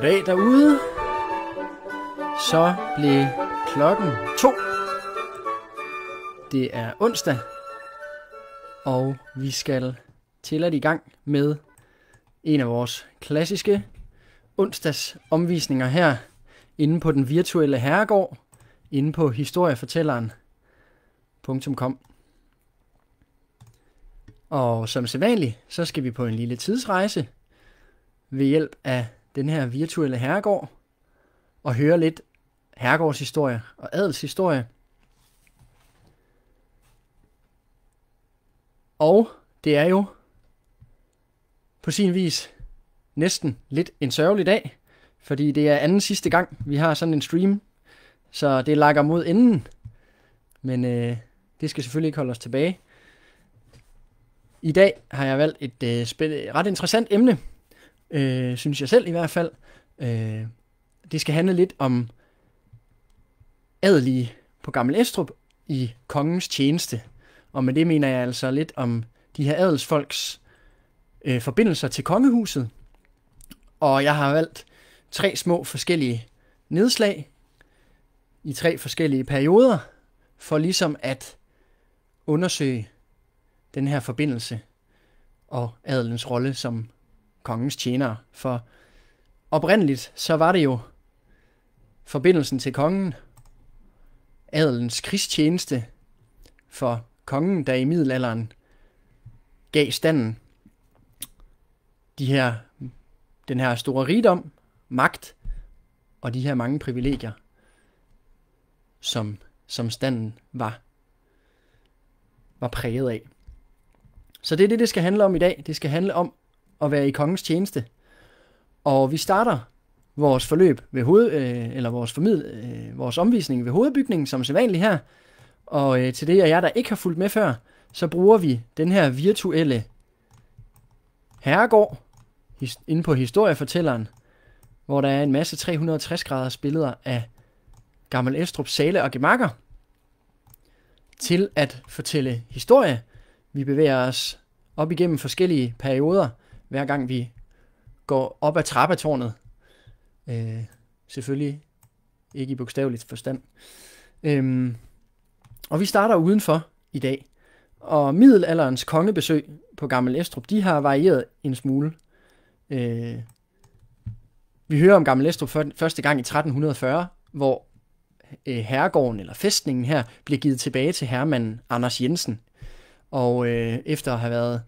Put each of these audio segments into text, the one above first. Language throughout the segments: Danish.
goddag derude. Så blev klokken to. Det er onsdag, og vi skal til at i gang med en af vores klassiske onsdags omvisninger her inde på den virtuelle herregård, inde på historiefortælleren.com. Og som sædvanligt, så skal vi på en lille tidsrejse ved hjælp af den her virtuelle herregård og høre lidt herregårdshistorie og adelshistorie. Og det er jo på sin vis næsten lidt en sørgelig dag, fordi det er anden sidste gang, vi har sådan en stream, så det lakker mod enden. Men øh, det skal selvfølgelig ikke holde os tilbage. I dag har jeg valgt et øh, ret interessant emne, øh, synes jeg selv i hvert fald. Øh, det skal handle lidt om adelige på Gammel Estrup i kongens tjeneste. Og med det mener jeg altså lidt om de her adelsfolks øh, forbindelser til kongehuset. Og jeg har valgt tre små forskellige nedslag i tre forskellige perioder, for ligesom at undersøge den her forbindelse og adelens rolle som kongens tjenere, for oprindeligt så var det jo forbindelsen til kongen, adelens krigstjeneste for kongen, der i middelalderen gav standen de her, den her store rigdom, magt og de her mange privilegier, som, som standen var, var præget af. Så det er det, det skal handle om i dag. Det skal handle om at være i kongens tjeneste. Og vi starter vores forløb ved hoved, øh, eller vores, formid, øh, vores omvisning ved hovedbygningen, som sædvanligt her. Og øh, til det af jer, der ikke har fulgt med før, så bruger vi den her virtuelle herregård inde på historiefortælleren, hvor der er en masse 360 graders billeder af Gammel Estrup, Sale og Gemakker til at fortælle historie. Vi bevæger os op igennem forskellige perioder hver gang vi går op ad trappetårnet. Øh, selvfølgelig ikke i bogstaveligt forstand. Øhm, og vi starter udenfor i dag. Og middelalderens kongebesøg på Gammel Estrup, de har varieret en smule. Øh, vi hører om Gammel Estrup første gang i 1340, hvor øh, herregården eller fæstningen her bliver givet tilbage til herremanden Anders Jensen. Og øh, efter at have været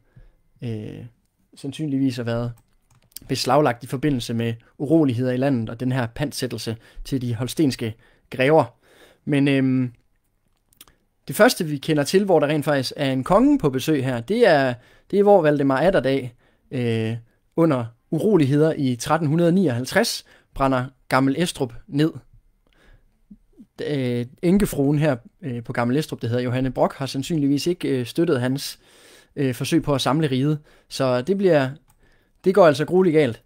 øh, sandsynligvis har været beslaglagt i forbindelse med uroligheder i landet og den her pantsættelse til de holstenske grever. Men øhm, det første, vi kender til, hvor der rent faktisk er en konge på besøg her, det er, det er hvor Valdemar Atterdag øh, under uroligheder i 1359 brænder Gammel Estrup ned. Øh, enkefruen her øh, på Gammel Estrup, det hedder Johanne Brock, har sandsynligvis ikke øh, støttet hans øh, øh, forsøg på at samle riget. Så det bliver, det går altså grueligt galt.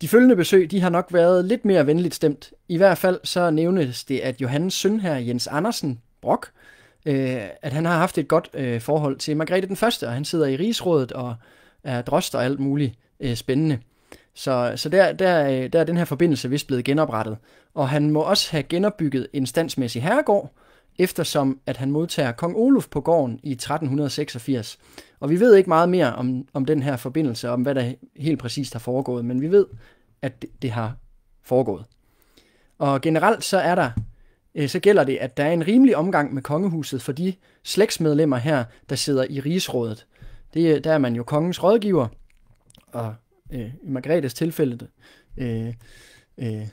De følgende besøg, de har nok været lidt mere venligt stemt. I hvert fald så nævnes det, at Johannes søn her, Jens Andersen Brock, øh, at han har haft et godt øh, forhold til Margrethe den Første, og han sidder i rigsrådet og er drost og alt muligt øh, spændende. Så, så der, der, øh, der er den her forbindelse vist blevet genoprettet. Og han må også have genopbygget en standsmæssig herregård, eftersom at han modtager kong Oluf på gården i 1386. Og vi ved ikke meget mere om, om den her forbindelse, om hvad der helt præcist har foregået, men vi ved, at det, det har foregået. Og generelt så er der øh, så gælder det, at der er en rimelig omgang med kongehuset for de slægtsmedlemmer her, der sidder i rigsrådet. Det, der er man jo kongens rådgiver, og øh, i Margrethes tilfælde, øh, øh,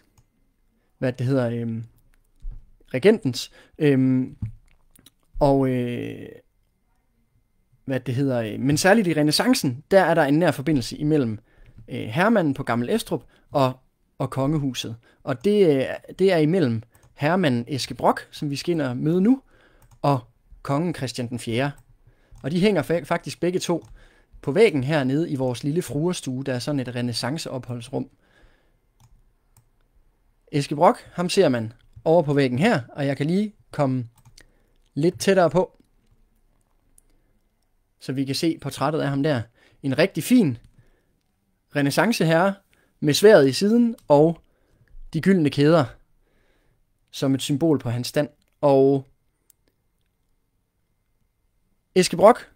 hvad det hedder, øh, regentens. Øhm, og øh, hvad det hedder, øh, men særligt i renaissancen, der er der en nær forbindelse imellem øh, herremanden på Gammel Estrup og, og kongehuset. Og det, øh, det er imellem herremanden Eske Brock, som vi skal ind og møde nu, og kongen Christian den 4. Og de hænger faktisk begge to på væggen hernede i vores lille fruerstue, der er sådan et renaissanceopholdsrum. Eske Brock, ham ser man over på væggen her, og jeg kan lige komme lidt tættere på, så vi kan se portrættet af ham der. En rigtig fin renaissanceherre med sværet i siden og de gyldne kæder som et symbol på hans stand. Og Eske Brock,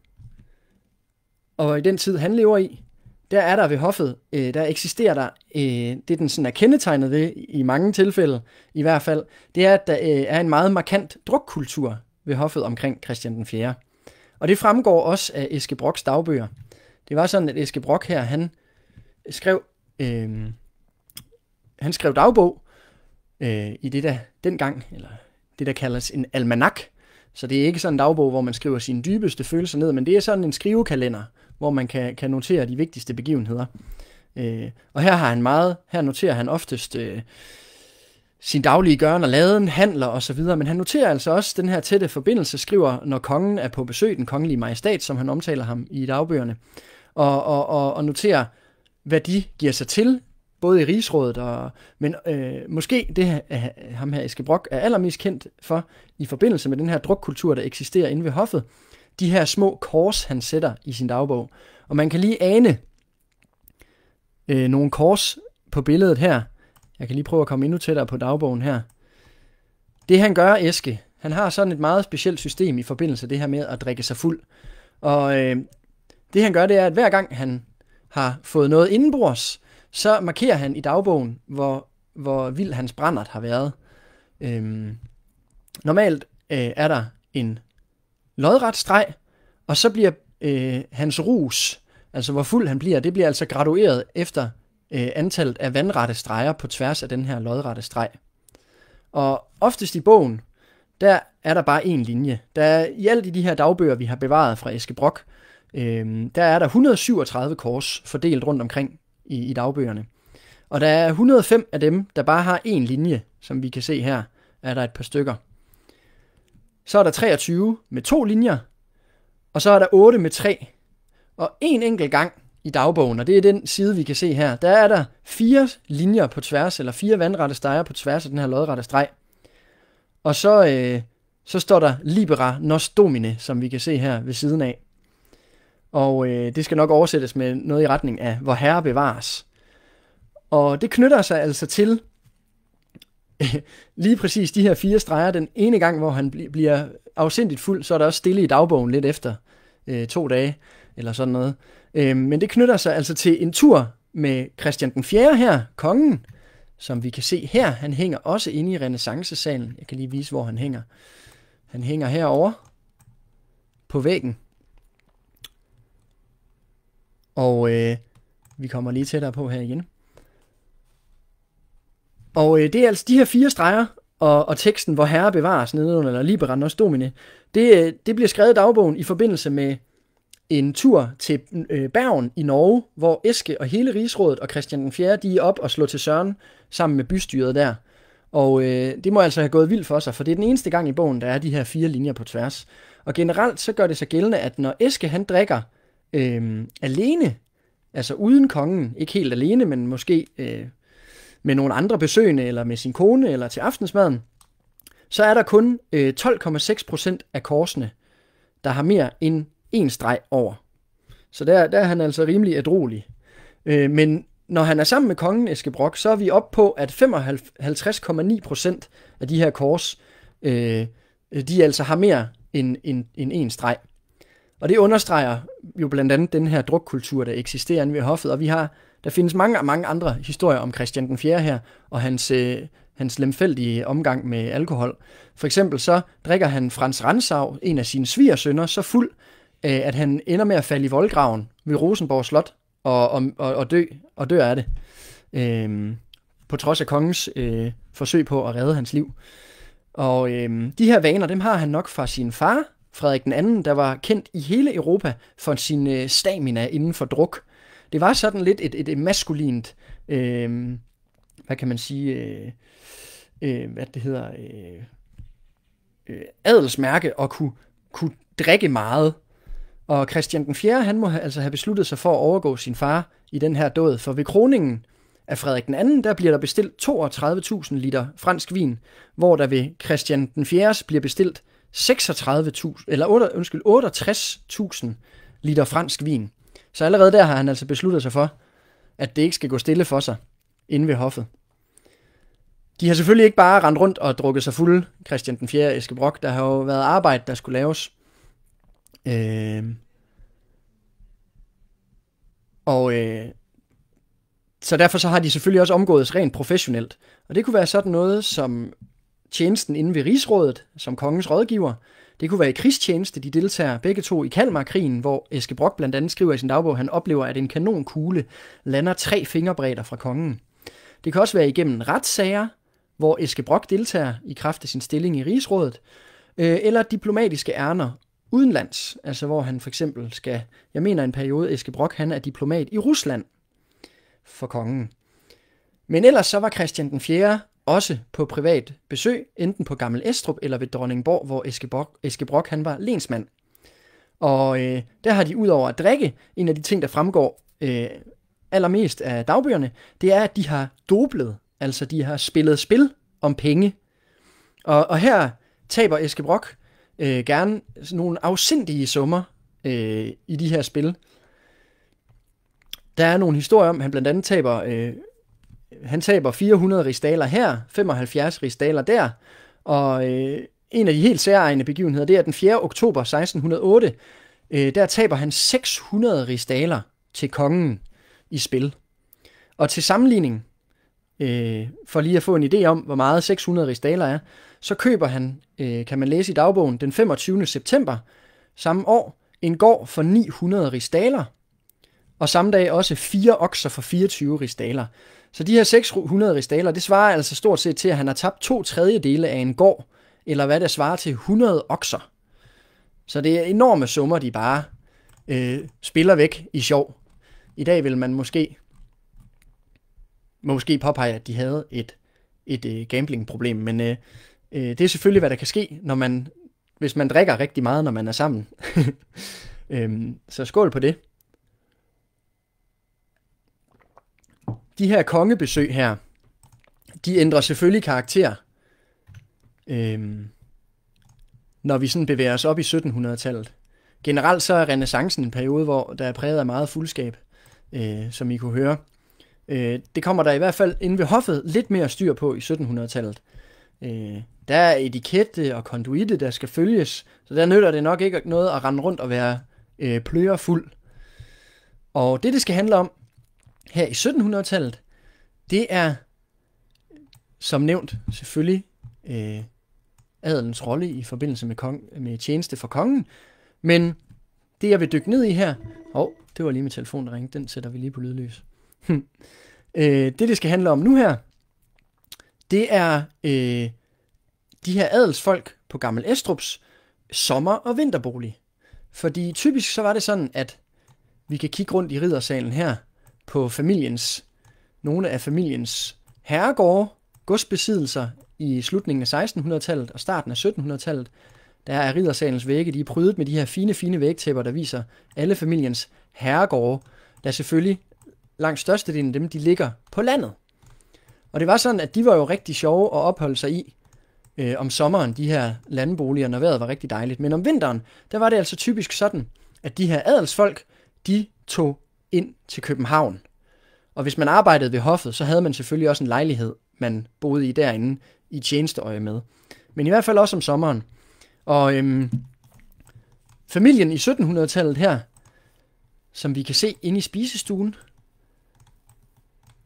og i den tid han lever i, der er der ved hoffet, øh, der eksisterer der, øh, det den sådan er kendetegnet ved, i mange tilfælde i hvert fald, det er, at der øh, er en meget markant drukkultur ved hoffet omkring Christian den 4. Og det fremgår også af Eske Brocks dagbøger. Det var sådan, at Eske Brock her, han skrev, øh, han skrev dagbog øh, i det der dengang, eller det der kaldes en almanak. Så det er ikke sådan en dagbog, hvor man skriver sine dybeste følelser ned, men det er sådan en skrivekalender, hvor man kan, kan notere de vigtigste begivenheder. Øh, og her har han meget, her noterer han oftest øh, sin daglige gøren og laden, handler osv., men han noterer altså også den her tætte forbindelse, skriver, når kongen er på besøg, den kongelige majestat, som han omtaler ham i dagbøgerne, og, og, og, og noterer, hvad de giver sig til, både i rigsrådet, og, men øh, måske det øh, ham her Eske Brock er allermest kendt for, i forbindelse med den her drukkultur, der eksisterer inde ved hoffet, de her små kors, han sætter i sin dagbog. Og man kan lige ane øh, nogle kors på billedet her. Jeg kan lige prøve at komme endnu tættere på dagbogen her. Det han gør, Eske, han har sådan et meget specielt system i forbindelse med det her med at drikke sig fuld. Og øh, det han gør, det er, at hver gang han har fået noget indenbords, så markerer han i dagbogen, hvor, hvor vild hans brændert har været. Øhm, normalt øh, er der en lodret streg, og så bliver øh, hans rus, altså hvor fuld han bliver, det bliver altså gradueret efter øh, antallet af vandrette streger på tværs af den her lodrette streg. Og oftest i bogen, der er der bare en linje. Der er, I alle de her dagbøger, vi har bevaret fra Eske Brock, øh, der er der 137 kors fordelt rundt omkring i, i dagbøgerne. Og der er 105 af dem, der bare har en linje, som vi kan se her, er der et par stykker. Så er der 23 med to linjer, og så er der 8 med tre. Og en enkelt gang i dagbogen, og det er den side, vi kan se her, der er der fire linjer på tværs, eller fire vandrette streger på tværs af den her lodrette streg. Og så, øh, så står der Libera nos domine, som vi kan se her ved siden af. Og øh, det skal nok oversættes med noget i retning af, hvor herre bevares. Og det knytter sig altså til, lige præcis de her fire streger, den ene gang, hvor han bl- bliver afsindigt fuld, så er der også stille i dagbogen lidt efter øh, to dage, eller sådan noget. Øh, men det knytter sig altså til en tur med Christian den 4. her, kongen, som vi kan se her. Han hænger også inde i renaissancesalen. Jeg kan lige vise, hvor han hænger. Han hænger herover på væggen. Og øh, vi kommer lige tættere på her igen. Og øh, det er altså de her fire streger, og, og teksten, hvor herre bevares nedenunder, eller liberan også domine, det, øh, det bliver skrevet i dagbogen i forbindelse med en tur til øh, Bergen i Norge, hvor Eske og hele rigsrådet og Christian den 4. de er op og slår til Søren sammen med bystyret der. Og øh, det må altså have gået vildt for sig, for det er den eneste gang i bogen, der er de her fire linjer på tværs. Og generelt så gør det sig gældende, at når Eske han drikker øh, alene, altså uden kongen, ikke helt alene, men måske øh, med nogle andre besøgende, eller med sin kone, eller til aftensmaden, så er der kun øh, 12,6% af korsene, der har mere end en streg over. Så der, der er han altså rimelig adrolig. Øh, men når han er sammen med kongen Eskebrok, så er vi oppe på, at 55,9% af de her kors, øh, de altså har mere end, end, end en streg. Og det understreger jo blandt andet den her drukkultur, der eksisterer inde ved hoffet, og vi har der findes mange og mange andre historier om Christian den 4. her, og hans, øh, hans lemfældige omgang med alkohol. For eksempel så drikker han Frans Ransau, en af sine svigersønner, så fuld, øh, at han ender med at falde i voldgraven ved Rosenborg Slot og, og, og, og dø og dør af det. Øh, på trods af kongens øh, forsøg på at redde hans liv. Og øh, de her vaner, dem har han nok fra sin far, Frederik den anden, der var kendt i hele Europa for sin øh, stamina inden for druk. Øh, det var sådan lidt et, et, et maskulint, øh, hvad kan man sige, øh, øh, hvad det hedder, øh, øh, adelsmærke at kunne, kunne drikke meget. Og Christian den 4. han må altså have besluttet sig for at overgå sin far i den her død, for ved kroningen af Frederik den 2. der bliver der bestilt 32.000 liter fransk vin, hvor der ved Christian den 4. bliver bestilt 36.000 eller undskyld 68.000 liter fransk vin. Så allerede der har han altså besluttet sig for, at det ikke skal gå stille for sig inde ved hoffet. De har selvfølgelig ikke bare rendt rundt og drukket sig fuld, Christian den 4. Eske Brock. Der har jo været arbejde, der skulle laves. Øh... Og øh... så derfor så har de selvfølgelig også omgået rent professionelt. Og det kunne være sådan noget som tjenesten inde ved Rigsrådet, som kongens rådgiver, det kunne være i krigstjeneste, de deltager begge to i Kalmarkrigen, hvor Eske Brock blandt andet skriver i sin dagbog, at han oplever, at en kanonkugle lander tre fingerbredder fra kongen. Det kan også være igennem retssager, hvor Eske Brock deltager i kraft af sin stilling i Rigsrådet, øh, eller diplomatiske ærner udenlands, altså hvor han for eksempel skal, jeg mener en periode, Eske Brock, han er diplomat i Rusland for kongen. Men ellers så var Christian den 4 også på privat besøg, enten på Gammel Estrup eller ved Dronningborg, hvor Eske Brock, Eske Brock han var lensmand. Og øh, der har de ud over at drikke, en af de ting, der fremgår øh, allermest af dagbøgerne, det er, at de har doblet, altså de har spillet spil om penge. Og, og her taber Eske Brock øh, gerne nogle afsindige summer øh, i de her spil. Der er nogle historier om, at han blandt andet taber øh, han taber 400 ristaler her, 75 ristaler der, og øh, en af de helt særegne begivenheder, det er den 4. oktober 1608, øh, der taber han 600 ristaler til kongen i spil. Og til sammenligning, øh, for lige at få en idé om, hvor meget 600 ristaler er, så køber han, øh, kan man læse i dagbogen, den 25. september samme år, en gård for 900 ristaler, og samme dag også fire okser for 24 ristaler. Så de her 600 ristaler, det svarer altså stort set til, at han har tabt to tredjedele af en gård, eller hvad der svarer til 100 okser. Så det er enorme summer, de bare øh, spiller væk i sjov. I dag vil man måske måske påpege, at de havde et, et øh, gambling-problem, men øh, øh det er selvfølgelig, hvad der kan ske, når man, hvis man drikker rigtig meget, når man er sammen. øh, så skål på det. de her kongebesøg her, de ændrer selvfølgelig karakter, øh, når vi sådan bevæger os op i 1700-tallet. Generelt så er renaissancen en periode, hvor der er præget af meget fuldskab, øh, som I kunne høre. Øh, det kommer der i hvert fald inden ved hoffet lidt mere styr på i 1700-tallet. Øh, der er etikette og konduite, der skal følges, så der nytter det nok ikke noget at rende rundt og være øh, plørefuld. Og det, det skal handle om, her i 1700-tallet, det er som nævnt selvfølgelig øh, adelens rolle i forbindelse med, kong, med tjeneste for kongen, men det jeg vil dykke ned i her, åh, oh, det var lige min telefon, der ringte, den sætter vi lige på lydløs. Hm. øh, det det skal handle om nu her, det er øh, de her adelsfolk på Gammel Estrups sommer- og vinterbolig. Fordi typisk så var det sådan, at vi kan kigge rundt i riddersalen her, på familiens, nogle af familiens herregårde, godsbesiddelser i slutningen af 1600-tallet og starten af 1700-tallet. Der er riddersalens vægge, de er prydet med de her fine, fine vægtæpper, der viser alle familiens herregårde, der selvfølgelig langt størstedelen af dem, de ligger på landet. Og det var sådan, at de var jo rigtig sjove at opholde sig i øh, om sommeren, de her landboliger, når vejret var rigtig dejligt. Men om vinteren, der var det altså typisk sådan, at de her adelsfolk, de tog ind til København. Og hvis man arbejdede ved hoffet, så havde man selvfølgelig også en lejlighed, man boede i derinde i tjenesteøje med. Men i hvert fald også om sommeren. Og øhm, familien i 1700-tallet her, som vi kan se inde i spisestuen,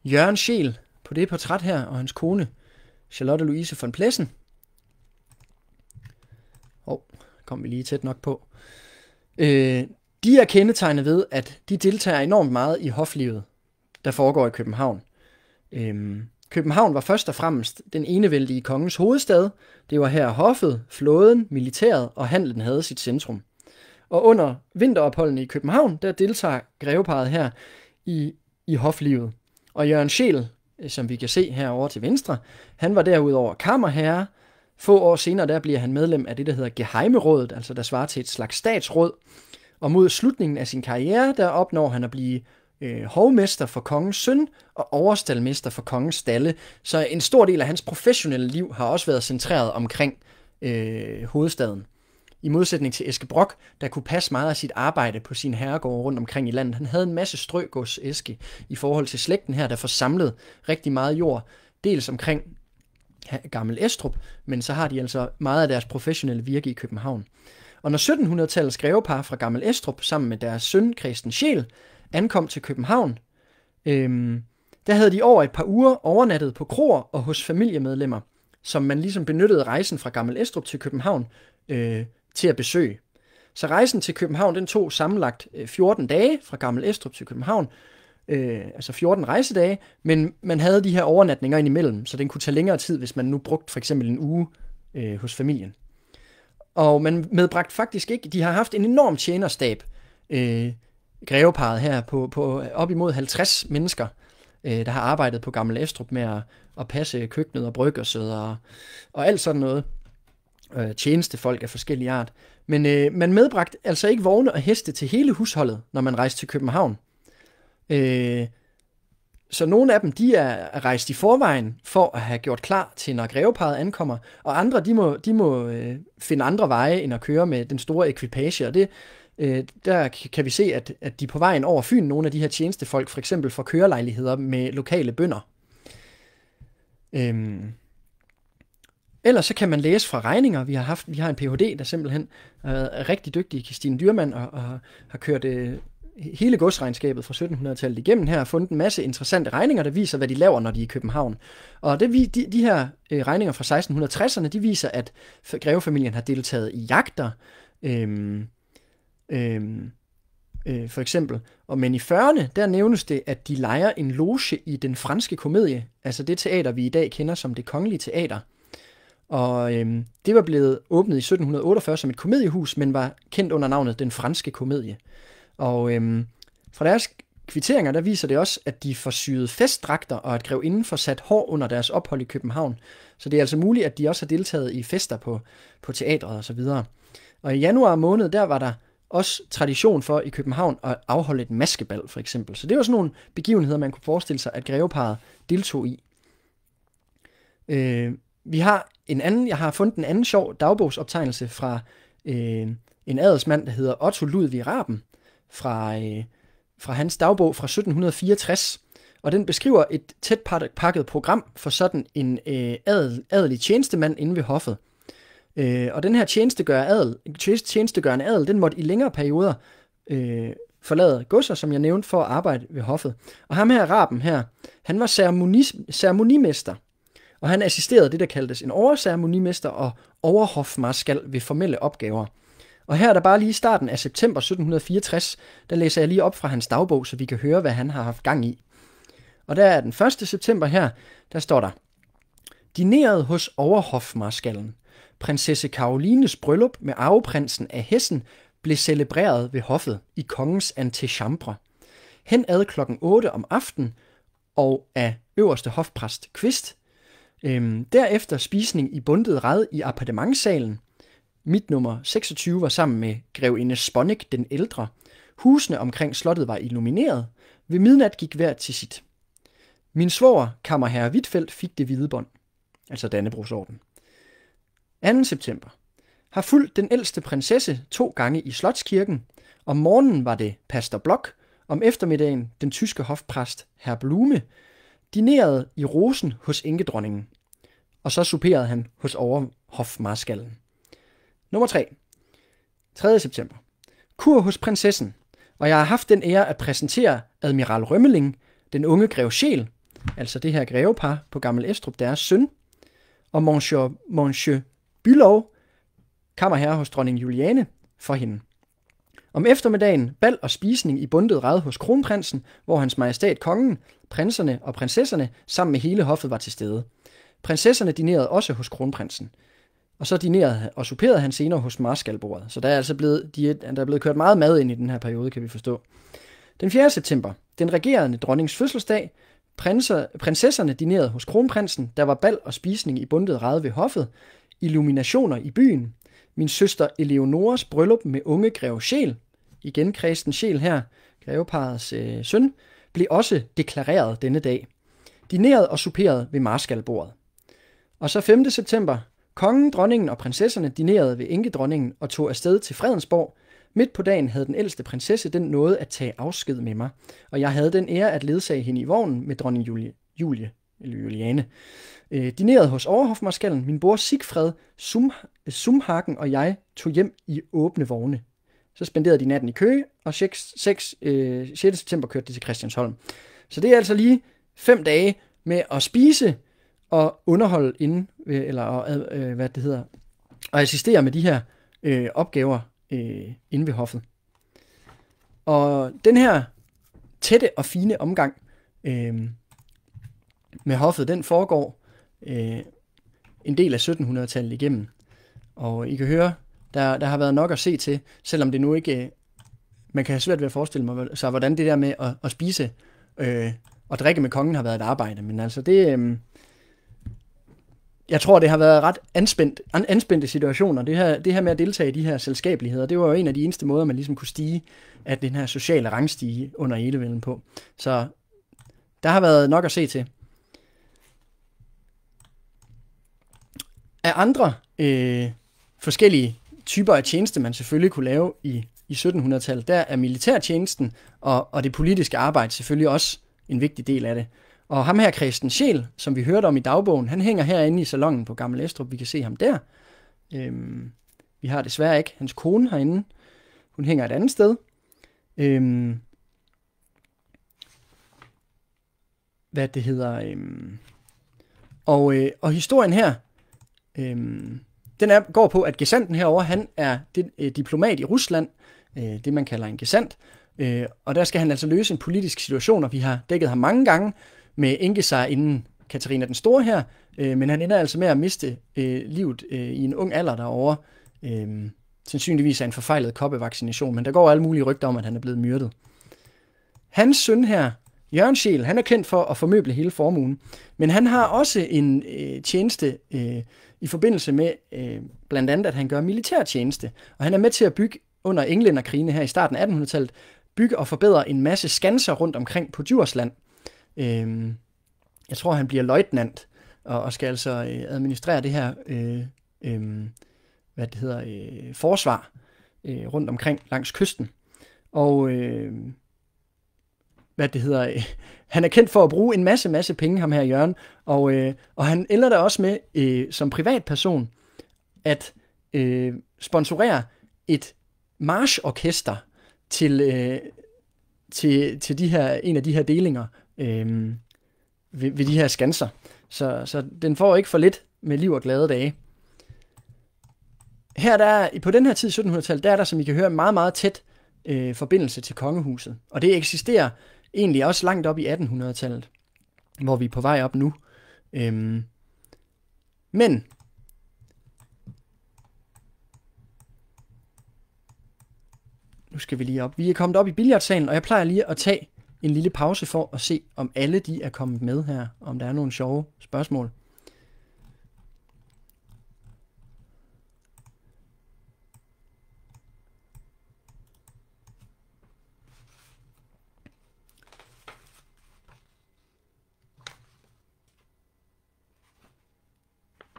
Jørgen Sjæl på det portræt her, og hans kone, Charlotte Louise von Plessen. Åh, oh, kom vi lige tæt nok på. Øh, de er kendetegnet ved, at de deltager enormt meget i hoflivet, der foregår i København. Øhm, København var først og fremmest den enevældige kongens hovedstad. Det var her hoffet, flåden, militæret og handlen havde sit centrum. Og under vinteropholdene i København, der deltager greveparet her i, i hoflivet. Og Jørgen Schiel, øh, som vi kan se herovre til venstre, han var derudover kammerherre. Få år senere, der bliver han medlem af det, der hedder Geheimerådet, altså der svarer til et slags statsråd, og mod slutningen af sin karriere, der opnår han at blive øh, hovmester for kongens søn og overstalmester for kongens stalle. Så en stor del af hans professionelle liv har også været centreret omkring øh, hovedstaden. I modsætning til Eske Brock, der kunne passe meget af sit arbejde på sin herregård rundt omkring i landet. Han havde en masse strøgås Eske i forhold til slægten her, der forsamlede rigtig meget jord. Dels omkring Gammel Estrup, men så har de altså meget af deres professionelle virke i København. Og når 1700-tallets grevepar fra Gammel Estrup sammen med deres søn Christen Sjæl, ankom til København, øhm, der havde de over et par uger overnattet på kroer og hos familiemedlemmer, som man ligesom benyttede rejsen fra Gammel Estrup til København øh, til at besøge. Så rejsen til København den tog sammenlagt 14 øh, dage fra Gammel Estrup til København, øh, altså 14 rejsedage, men man havde de her overnatninger indimellem, så den kunne tage længere tid, hvis man nu brugte for eksempel en uge øh, hos familien. Og man medbragt faktisk ikke, de har haft en enorm tjenerstab, øh, greveparet her, på, på op imod 50 mennesker, øh, der har arbejdet på Gammel Estrup med at, at passe køkkenet og bryggerset og, og alt sådan noget. Øh, tjenestefolk af forskellige art. Men øh, man medbragt altså ikke vogne og heste til hele husholdet, når man rejste til København. Øh, så nogle af dem, de er rejst i forvejen for at have gjort klar til, når greveparet ankommer, og andre, de må, de må øh, finde andre veje, end at køre med den store equipage, og det, øh, der kan vi se, at, at de på vejen over Fyn, nogle af de her tjenestefolk, for eksempel for kørelejligheder med lokale bønder. Øhm. Ellers så kan man læse fra regninger. Vi har haft, vi har en Ph.D., der simpelthen øh, er rigtig dygtig, Christine Dyrmand, og, og har kørt øh, hele godsregnskabet fra 1700-tallet igennem her, fundet en masse interessante regninger, der viser, hvad de laver, når de er i København. Og det, de, de her øh, regninger fra 1660'erne, de viser, at grevefamilien har deltaget i jagter, øhm, øhm, øh, for eksempel. Og men i 40'erne, der nævnes det, at de leger en loge i den franske komedie, altså det teater, vi i dag kender som det kongelige teater. Og øhm, det var blevet åbnet i 1748 som et komediehus, men var kendt under navnet Den Franske Komedie. Og øhm, fra deres kvitteringer, der viser det også, at de får syet festdragter, og at grevinden for sat hår under deres ophold i København. Så det er altså muligt, at de også har deltaget i fester på, på teatret og så videre. Og i januar måned, der var der også tradition for i København at afholde et maskebal, for eksempel. Så det var sådan nogle begivenheder, man kunne forestille sig, at greveparet deltog i. Øh, vi har en anden, jeg har fundet en anden sjov dagbogsoptegnelse fra øh, en adelsmand, der hedder Otto Ludvig Raben, fra, øh, fra hans dagbog fra 1764, og den beskriver et tæt pakket program for sådan en øh, adel, adelig tjenestemand inde ved hoffet. Øh, og den her tjenestegør adel, tjenestegørende adel, den måtte i længere perioder øh, forlade godser, som jeg nævnte, for at arbejde ved hoffet. Og ham her, Raben her, han var ceremonis, ceremonimester, og han assisterede det, der kaldtes en overceremonimester og overhofmarskal ved formelle opgaver. Og her er der bare lige starten af september 1764, der læser jeg lige op fra hans dagbog, så vi kan høre, hvad han har haft gang i. Og der er den 1. september her, der står der, Dineret hos overhofmarskallen. Prinsesse Karolines bryllup med arveprinsen af Hessen blev celebreret ved hoffet i kongens antechambre. Hen ad klokken 8 om aftenen og af øverste hofpræst Kvist. Øhm, derefter spisning i bundet red i appartementsalen, mit nummer 26 var sammen med grevinde Sponik den ældre. Husene omkring slottet var illumineret. Ved midnat gik hver til sit. Min svoger, kammerherre Wittfeldt, fik det hvide bånd, altså Dannebrogsorden. 2. september. Har fulgt den ældste prinsesse to gange i Slotskirken. Om morgenen var det Pastor Blok, om eftermiddagen den tyske hofpræst Herr Blume. Dinerede i rosen hos enkedronningen, og så superede han hos overhofmarskallen. Nummer 3. 3. september. Kur hos prinsessen, og jeg har haft den ære at præsentere Admiral Rømmeling, den unge grev Sjæl, altså det her grevepar på Gammel Estrup, deres søn, og Monsieur, Monsieur Bylov, kammerherre hos dronning Juliane, for hende. Om eftermiddagen bal og spisning i bundet ræd hos kronprinsen, hvor hans majestæt kongen, prinserne og prinsesserne sammen med hele hoffet var til stede. Prinsesserne dinerede også hos kronprinsen. Og så dinerede og supperede han senere hos marskalbordet. Så der er altså blevet, de, der er blevet kørt meget mad ind i den her periode, kan vi forstå. Den 4. september, den regerende dronnings fødselsdag, prinser, prinsesserne dinerede hos kronprinsen, der var bal og spisning i bundet rade ved hoffet, illuminationer i byen, min søster Eleonoras bryllup med unge greve Sjæl, igen Kristen Sjæl her, greveparets øh, søn, blev også deklareret denne dag. Dineret og supperet ved marskalbordet. Og så 5. september, Kongen, dronningen og prinsesserne dinerede ved enkedronningen og tog afsted til Fredensborg. Midt på dagen havde den ældste prinsesse den nåde at tage afsked med mig, og jeg havde den ære at ledsage hende i vognen med dronning Julie, Julie eller Juliane. Øh, dineret hos overhofmarskallen, min bror Sigfred, Sum, øh, Sumhaken og jeg tog hjem i åbne vogne. Så spenderede de natten i Køge, og 6, 6, øh, 6. september kørte de til Christiansholm. Så det er altså lige fem dage med at spise og underholde inde Øh, eller øh, øh, hvad det hedder, og assistere med de her øh, opgaver øh, inde ved hoffet. Og den her tætte og fine omgang øh, med hoffet, den foregår øh, en del af 1700-tallet igennem. Og I kan høre, der, der har været nok at se til, selvom det nu ikke... Øh, man kan have svært ved at forestille mig, så hvordan det der med at, at spise øh, og drikke med kongen har været et arbejde. Men altså, det, øh, jeg tror, det har været ret anspændt, anspændte situationer. Det her, det her med at deltage i de her selskabeligheder, det var jo en af de eneste måder, man ligesom kunne stige at den her sociale rangstige under elevælden på. Så der har været nok at se til. Af andre øh, forskellige typer af tjeneste, man selvfølgelig kunne lave i, i 1700-tallet, der er militærtjenesten og, og det politiske arbejde selvfølgelig også en vigtig del af det. Og ham her, Christen Sjæl, som vi hørte om i dagbogen, han hænger herinde i salongen på Gamle Estrup. Vi kan se ham der. Øhm, vi har desværre ikke hans kone herinde. Hun hænger et andet sted. Øhm, hvad det hedder. Øhm, og, øh, og historien her, øhm, den er, går på, at gesanten herover han er det, øh, diplomat i Rusland, øh, det man kalder en gesant. Øh, og der skal han altså løse en politisk situation, og vi har dækket ham mange gange med enkesejr inden Katarina den Store her, øh, men han ender altså med at miste øh, livet øh, i en ung alder derovre. Øh, sandsynligvis af en forfejlet koppevaccination, men der går alle mulige rygter om, at han er blevet myrdet. Hans søn her, Jørgen Schiel, han er kendt for at formøble hele formuen, men han har også en øh, tjeneste øh, i forbindelse med øh, blandt andet, at han gør militærtjeneste, og han er med til at bygge under englænderkrigene her i starten af 1800-tallet, bygge og forbedre en masse skanser rundt omkring på Djursland. Øh, jeg tror, han bliver løjtnant og, og skal altså øh, administrere det her øh, øh, hvad det hedder, øh, forsvar øh, rundt omkring langs kysten. Og øh, hvad det hedder, øh, han er kendt for at bruge en masse, masse penge, ham her Jørgen, og, øh, og han ender der også med, øh, som privatperson, at øh, sponsorere et marchorkester til, øh, til, til de her, en af de her delinger øh, ved, ved de her skanser. Så, så den får ikke for lidt med liv og glade dage. Her der, på den her tid i 1700-tallet, der er der, som I kan høre, meget, meget tæt øh, forbindelse til kongehuset. Og det eksisterer egentlig også langt op i 1800-tallet, hvor vi er på vej op nu. Øhm, men nu skal vi lige op. Vi er kommet op i billardsalen, og jeg plejer lige at tage en lille pause for at se, om alle de er kommet med her, om der er nogle sjove spørgsmål.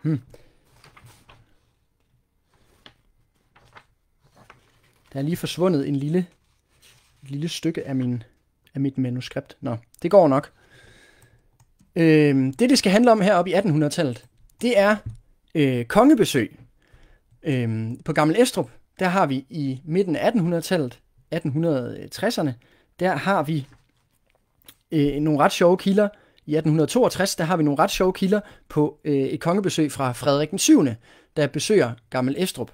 Hmm. Der er lige forsvundet en lille, et lille stykke af min af mit manuskript. Nå, det går nok. Øh, det, det skal handle om heroppe i 1800-tallet, det er øh, kongebesøg. Øh, på Gammel Estrup, der har vi i midten af 1800-tallet, 1860'erne, der har vi øh, nogle ret sjove kilder. I 1862, der har vi nogle ret sjove kilder på øh, et kongebesøg fra Frederik den 7., der besøger Gammel Estrup.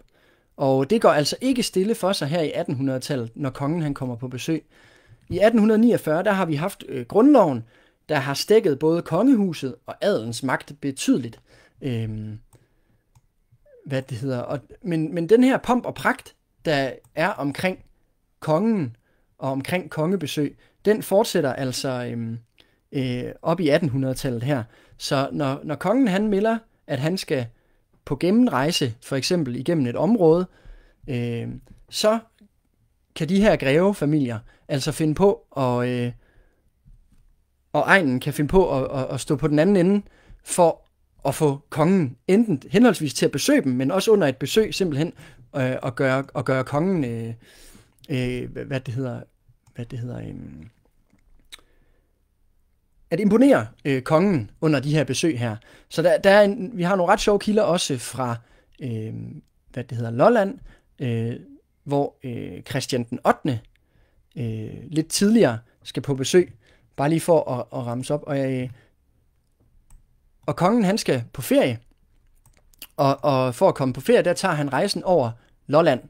Og det går altså ikke stille for sig her i 1800-tallet, når kongen han kommer på besøg. I 1849 der har vi haft øh, grundloven, der har stækket både kongehuset og adelens magt betydeligt. Øhm, hvad det hedder. Og, men, men den her pomp og pragt, der er omkring kongen og omkring kongebesøg, den fortsætter altså øhm, øh, op i 1800-tallet her. Så når, når kongen han melder, at han skal på gennemrejse, for eksempel igennem et område, øh, så kan de her grevefamilier altså finde på, og, øh, og egnen kan finde på at, at, at stå på den anden ende for at få kongen enten henholdsvis til at besøge dem, men også under et besøg simpelthen øh, at, gøre, at gøre kongen, øh, øh, hvad det hedder, hvad det hedder, øh, at imponere øh, kongen under de her besøg her. Så der, der er en, vi har nogle ret sjove kilder også fra, øh, hvad det hedder, Lolland, øh, hvor øh, Christian den 8. Øh, lidt tidligere skal på besøg, bare lige for at, at ramme op. Og, øh, og kongen han skal på ferie, og, og for at komme på ferie, der tager han rejsen over Lolland,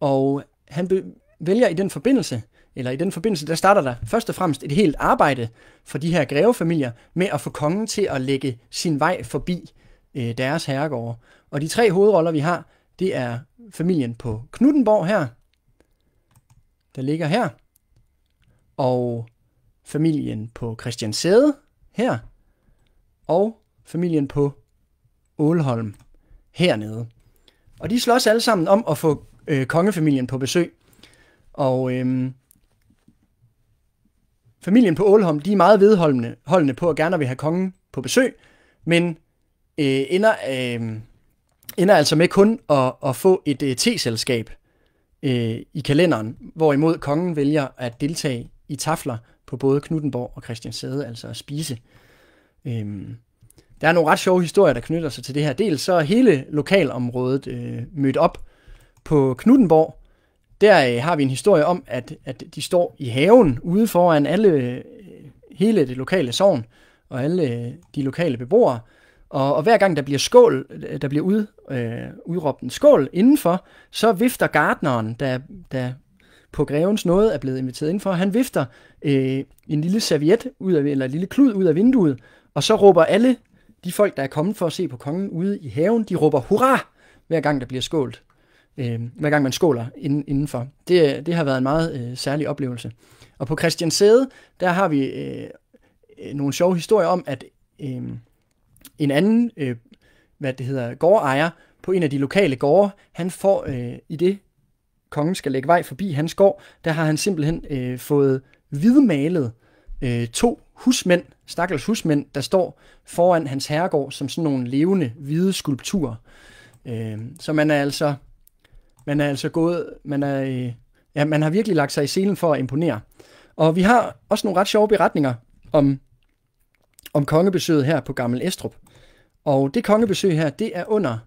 og han be- vælger i den forbindelse, eller i den forbindelse, der starter der først og fremmest et helt arbejde for de her grevefamilier med at få kongen til at lægge sin vej forbi øh, deres herregårde. Og de tre hovedroller, vi har, det er familien på Knuttenborg her, der ligger her. Og familien på Christiansæde her. Og familien på Ålholm hernede. Og de slås alle sammen om at få øh, kongefamilien på besøg. Og øh, familien på Ålholm, de er meget vedholdende holdende på at gerne vil have kongen på besøg, men øh, ender øh, ender altså med kun at, at få et øh, teselskab øh, i kalenderen, hvorimod kongen vælger at deltage i tafler på både Knuttenborg og Christiansæde, altså at spise. Øhm, der er nogle ret sjove historier, der knytter sig til det her. Dels så er hele lokalområdet øh, mødt op på Knuttenborg. Der øh, har vi en historie om, at, at de står i haven ude foran alle, øh, hele det lokale sogn og alle øh, de lokale beboere, og, og hver gang der bliver skål, øh, der bliver ud, øh, udråbt en skål indenfor, så vifter gardneren, der, der på grevens noget er blevet inviteret indenfor, han vifter øh, en lille serviet, ud af, eller en lille klud ud af vinduet, og så råber alle de folk, der er kommet for at se på kongen ude i haven, de råber hurra, hver gang der bliver skålt. Øh, hver gang man skåler inden, indenfor. Det, det har været en meget øh, særlig oplevelse. Og på Sæde, der har vi øh, øh, nogle sjove historier om, at øh, en anden, øh, hvad det hedder, gårdejer på en af de lokale gårde, han får øh, i det, kongen skal lægge vej forbi hans gård, der har han simpelthen øh, fået hvidmalet øh, to husmænd, stakkels husmænd, der står foran hans herregård som sådan nogle levende hvide skulpturer. Øh, så man er altså, man er altså gået, man er, øh, ja, man har virkelig lagt sig i selen for at imponere. Og vi har også nogle ret sjove beretninger om om kongebesøget her på Gammel Estrup. Og det kongebesøg her, det er under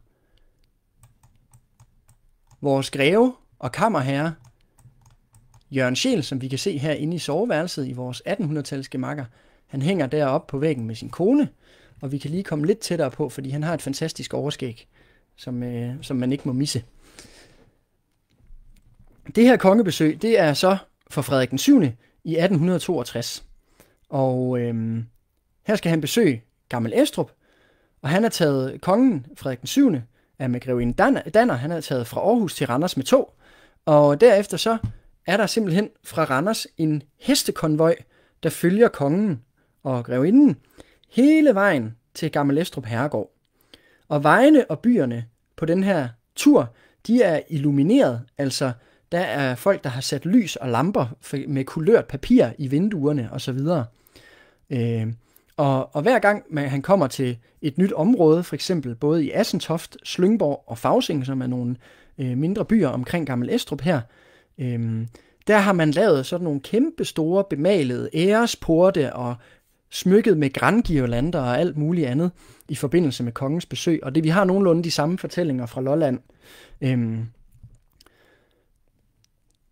vores greve og kammerherre Jørgen Schiel, som vi kan se her inde i soveværelset i vores 1800-tals gemakker. Han hænger deroppe på væggen med sin kone, og vi kan lige komme lidt tættere på, fordi han har et fantastisk overskæg, som, øh, som man ikke må misse. Det her kongebesøg, det er så for Frederik den 7. i 1862. Og øh, her skal han besøge Gammel Estrup, og han har taget kongen, Frederik den 7., af med Danner, Danner, han er taget fra Aarhus til Randers med tog, og derefter så er der simpelthen fra Randers en hestekonvoj, der følger kongen og grevinden hele vejen til Gammel Estrup Herregård. Og vejene og byerne på den her tur, de er illumineret, altså der er folk, der har sat lys og lamper med kulørt papir i vinduerne osv. Øh, og, og hver gang man, han kommer til et nyt område, for eksempel både i Assentoft, Slyngborg og Fausing, som er nogle øh, mindre byer omkring Gammel Estrup her, øh, der har man lavet sådan nogle kæmpe store bemalede æresporte og smykket med grængirlander og alt muligt andet i forbindelse med kongens besøg. Og det vi har nogenlunde de samme fortællinger fra Lolland. Øhm,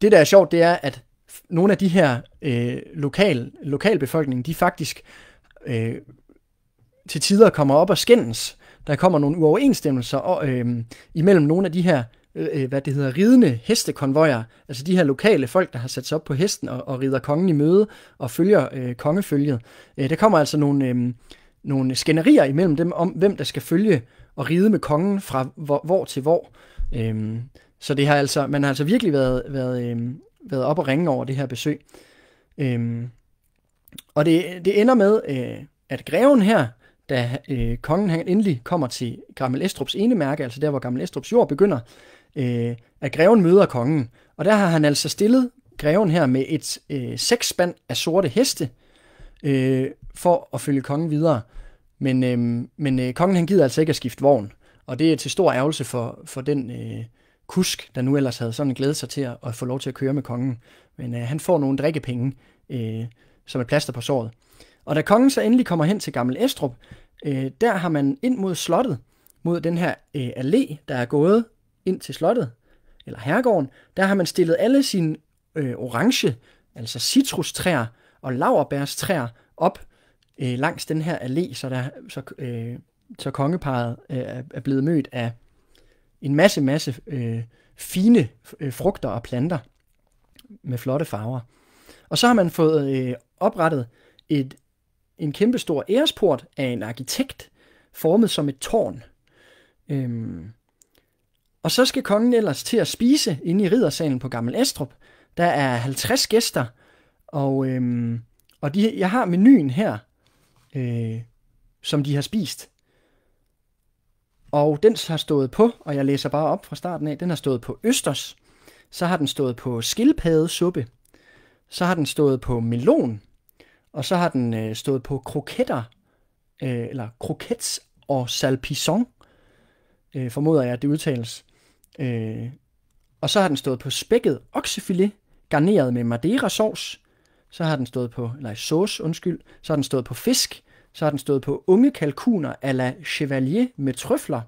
det, der er sjovt, det er, at nogle af de her øh, lokal, lokalbefolkningen, de faktisk øh, til tider kommer op og skændes. Der kommer nogle uoverensstemmelser og, øh, imellem nogle af de her øh, øh, hvad det hedder, ridende hestekonvojer, altså de her lokale folk, der har sat sig op på hesten og, og rider kongen i møde og følger øh, kongefølget. Øh, der kommer altså nogle, øh, nogle skænderier imellem dem om, hvem der skal følge og ride med kongen fra hvor, hvor til hvor. Øh, så det har altså, man har altså virkelig været, været, øh, været op og ringe over det her besøg. Øh, og det, det ender med, øh, at greven her, da øh, kongen han endelig kommer til Gammel Estrups enemærke, altså der, hvor Gammel Estrups jord begynder, øh, at greven møder kongen. Og der har han altså stillet greven her med et øh, seksspand af sorte heste, øh, for at følge kongen videre. Men, øh, men øh, kongen han gider altså ikke at skifte vogn, og det er til stor ærgelse for, for den øh, kusk, der nu ellers havde sådan glædet sig til at, at få lov til at køre med kongen. Men øh, han får nogle drikkepenge, øh, som et plaster på såret. Og da kongen så endelig kommer hen til Gammel Estrup, øh, der har man ind mod slottet, mod den her øh, allé, der er gået ind til slottet, eller herregården, der har man stillet alle sine øh, orange, altså citrustræer og laverbærstræer op øh, langs den her allé, så, der, så, øh, så kongeparet øh, er blevet mødt af en masse, masse øh, fine øh, frugter og planter med flotte farver. Og så har man fået øh, oprettet et, en kæmpestor æresport af en arkitekt, formet som et tårn. Øhm, og så skal kongen ellers til at spise inde i riddersalen på Gammel Estrup. Der er 50 gæster, og, øhm, og de, jeg har menuen her, øh, som de har spist. Og den har stået på, og jeg læser bare op fra starten af, den har stået på Østers, så har den stået på skildpaddesuppe, så har den stået på melon, og så har den øh, stået på kroketter, øh, eller krokets og salpison, øh, formoder jeg, at det udtales. Øh, og så har den stået på spækket oksefilet, garneret med madeira sovs. Så har den stået på, nej, sauce, undskyld. Så har den stået på fisk. Så har den stået på unge kalkuner à la chevalier med trøfler.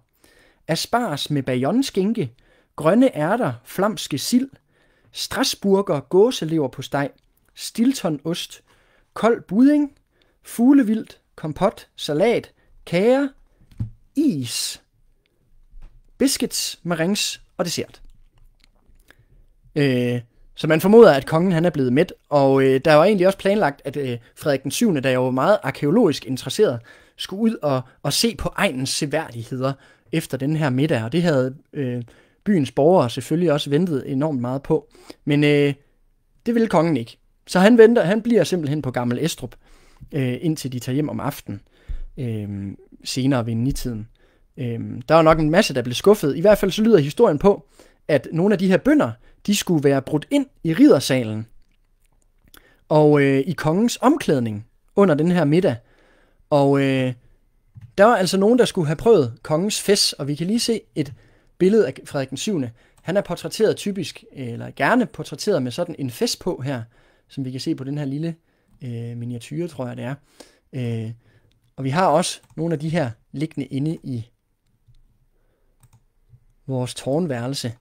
Aspars med bayonne skinke. Grønne ærter, flamske sild strasburger gåselever på steg, stiltonost, kold budding, fuglevildt, kompot, salat, kager, is, biscuits, marings og dessert. Øh, så man formoder, at kongen han er blevet mæt, og øh, der var egentlig også planlagt, at øh, Frederik den 7., der jo var meget arkeologisk interesseret, skulle ud og, og se på egens seværdigheder efter den her middag, og det havde øh, byens borgere selvfølgelig også ventede enormt meget på. Men øh, det ville kongen ikke. Så han venter, han bliver simpelthen på Gammel Estrup, øh, indtil de tager hjem om aftenen, øh, senere ved nitiden. Øh, der var nok en masse, der blev skuffet. I hvert fald så lyder historien på, at nogle af de her bønder, de skulle være brudt ind i riddersalen og øh, i kongens omklædning under den her middag. Og øh, der var altså nogen, der skulle have prøvet kongens fest, og vi kan lige se et billedet af Frederik den 7. Han er portrætteret typisk, eller gerne portrætteret med sådan en fest på her, som vi kan se på den her lille øh, miniatyr, tror jeg det er. Øh, og vi har også nogle af de her liggende inde i vores tårnværelse.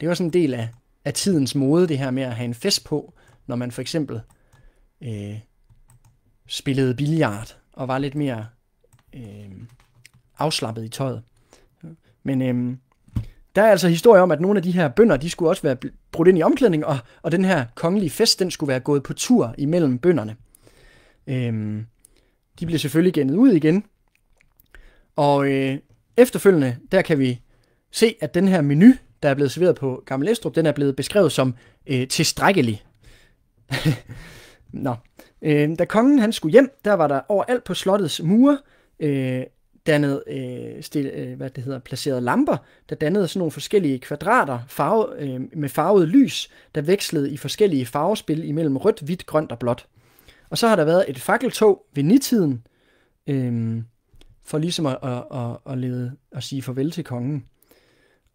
Det var sådan en del af, af tidens mode, det her med at have en fest på, når man for eksempel øh, spillede billiard og var lidt mere øh, afslappet i tøjet. Men øh, der er altså historier om, at nogle af de her bønder, de skulle også være brudt ind i omklædning, og, og den her kongelige fest, den skulle være gået på tur imellem bønderne. Øhm, de blev selvfølgelig gennet ud igen, og øh, efterfølgende, der kan vi se, at den her menu, der er blevet serveret på Gamle Estrup, den er blevet beskrevet som øh, tilstrækkelig. Nå. Øh, da kongen han skulle hjem, der var der overalt på slottets mure øh, dannede, øh, stil, øh, hvad det hedder, placerede lamper, der dannede sådan nogle forskellige kvadrater farve, øh, med farvet lys, der vekslede i forskellige farvespil imellem rødt, hvidt, grønt og blåt. Og så har der været et fakkeltog ved nitiden, øh, for ligesom at, at, at, at, lede, at sige farvel til kongen.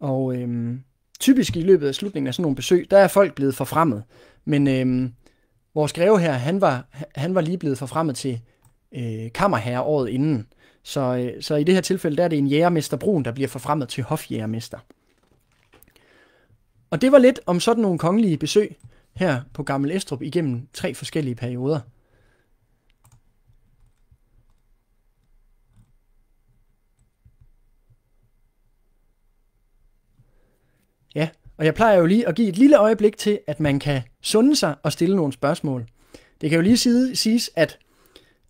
Og øh, typisk i løbet af slutningen af sådan nogle besøg, der er folk blevet forfremmet. Men øh, vores greve her, han var, han var lige blevet forfremmet til øh, kammerherre året inden. Så, øh, så i det her tilfælde, der er det en jægermester Brun, der bliver forfremmet til hofjægermester. Og det var lidt om sådan nogle kongelige besøg her på Gammel Estrup igennem tre forskellige perioder. Ja, og jeg plejer jo lige at give et lille øjeblik til, at man kan sunde sig og stille nogle spørgsmål. Det kan jo lige siges, at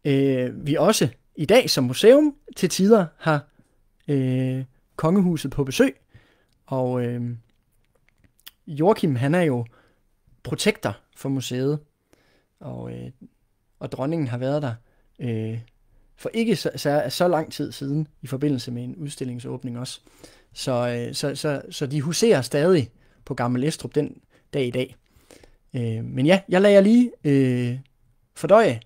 øh, vi også i dag som museum til tider har øh, kongehuset på besøg. Og øh, Joachim, han er jo protektor for museet. Og, øh, og dronningen har været der øh, for ikke så, så, så lang tid siden, i forbindelse med en udstillingsåbning også. Så, øh, så, så, så de huserer stadig på Gammel Estrup den dag i dag. Øh, men ja, jeg lader jer lige øh, fordøje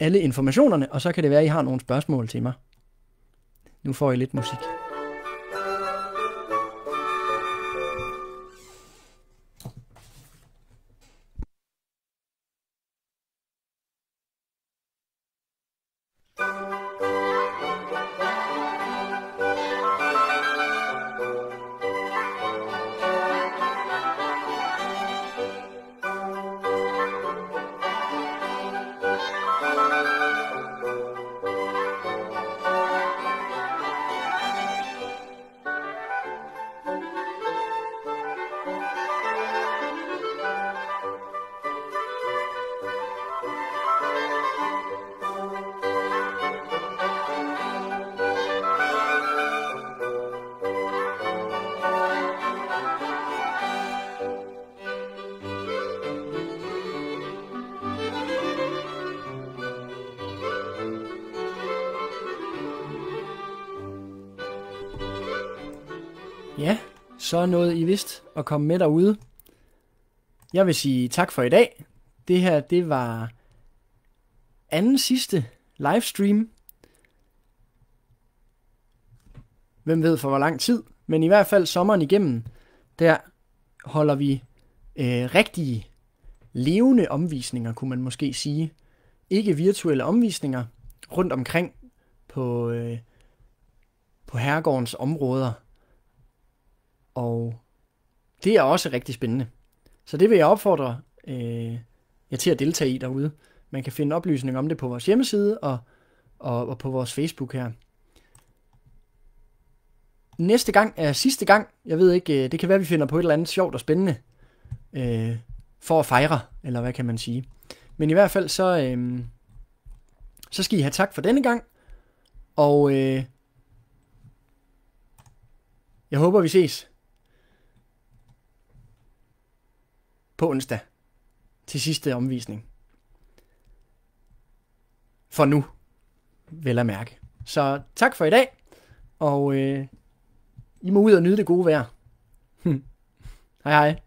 alle informationerne, og så kan det være, at I har nogle spørgsmål til mig. Nu får I lidt musik. så nåede I vist at komme med derude. Jeg vil sige tak for i dag. Det her, det var anden sidste livestream. Hvem ved for hvor lang tid, men i hvert fald sommeren igennem, der holder vi øh, rigtige levende omvisninger, kunne man måske sige. Ikke virtuelle omvisninger rundt omkring på, øh, på herregårdens områder. Og det er også rigtig spændende. Så det vil jeg opfordre øh, jer til at deltage i derude. Man kan finde oplysninger om det på vores hjemmeside og, og, og på vores Facebook her. Næste gang er sidste gang. Jeg ved ikke, øh, det kan være, vi finder på et eller andet sjovt og spændende øh, for at fejre, eller hvad kan man sige. Men i hvert fald så, øh, så skal I have tak for denne gang. Og øh, jeg håber, vi ses. på onsdag til sidste omvisning. For nu, vel at mærke. Så tak for i dag, og øh, I må ud og nyde det gode vejr. Hm. hej hej.